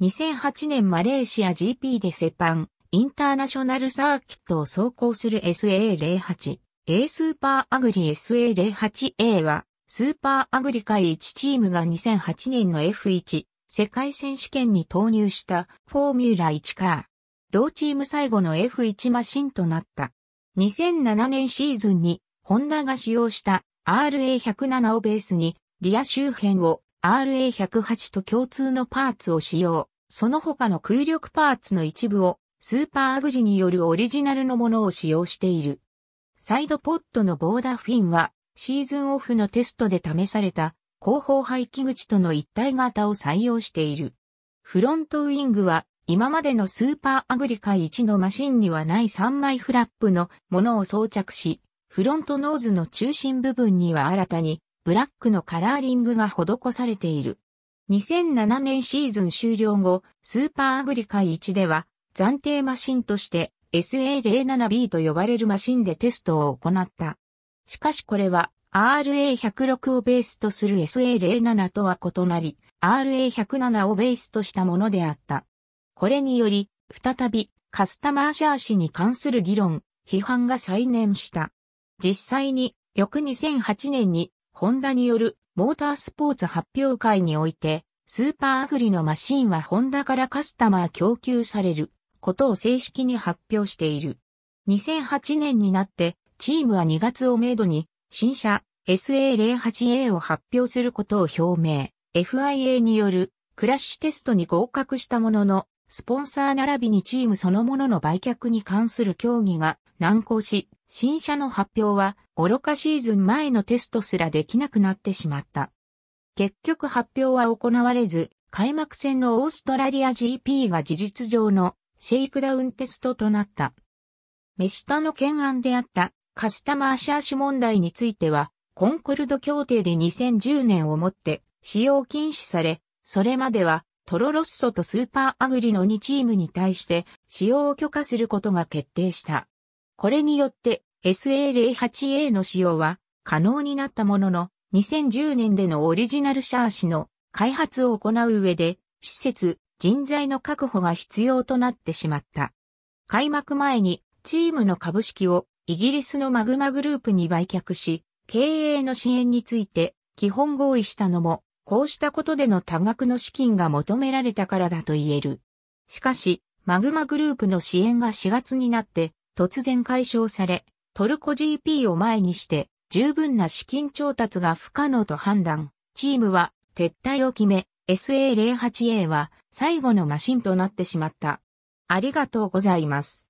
2008年マレーシア GP でセパン、インターナショナルサーキットを走行する SA08、A スーパーアグリ SA08A は、スーパーアグリ界1チームが2008年の F1 世界選手権に投入したフォーミュラ1カー。同チーム最後の F1 マシンとなった。2007年シーズンにホンダが使用した RA107 をベースにリア周辺を RA108 と共通のパーツを使用。その他の空力パーツの一部をスーパーアグジによるオリジナルのものを使用している。サイドポットのボーダーフィンはシーズンオフのテストで試された後方排気口との一体型を採用している。フロントウィングは今までのスーパーアグリ界1のマシンにはない3枚フラップのものを装着し、フロントノーズの中心部分には新たにブラックのカラーリングが施されている。2007年シーズン終了後、スーパーアグリ界1では、暫定マシンとして SA07B と呼ばれるマシンでテストを行った。しかしこれは RA106 をベースとする SA07 とは異なり、RA107 をベースとしたものであった。これにより、再びカスタマーシャーシに関する議論、批判が再燃した。実際に、翌2008年にホンダによるモータースポーツ発表会において、スーパーアグリのマシンはホンダからカスタマー供給されることを正式に発表している。2008年になってチームは2月をめどに新車 SA08A を発表することを表明。FIA によるクラッシュテストに合格したものの、スポンサー並びにチームそのものの売却に関する協議が難航し、新車の発表は愚かシーズン前のテストすらできなくなってしまった。結局発表は行われず、開幕戦のオーストラリア GP が事実上のシェイクダウンテストとなった。目下の懸案であったカスタマーシャーシュ問題については、コンコルド協定で2010年をもって使用禁止され、それまではトロロッソとスーパーアグリの2チームに対して使用を許可することが決定した。これによって SA08A の使用は可能になったものの、2010年でのオリジナルシャーシの開発を行う上で、施設、人材の確保が必要となってしまった。開幕前にチームの株式をイギリスのマグマグループに売却し、経営の支援について基本合意したのも、こうしたことでの多額の資金が求められたからだと言える。しかし、マグマグループの支援が4月になって突然解消され、トルコ GP を前にして十分な資金調達が不可能と判断、チームは撤退を決め、SA08A は最後のマシンとなってしまった。ありがとうございます。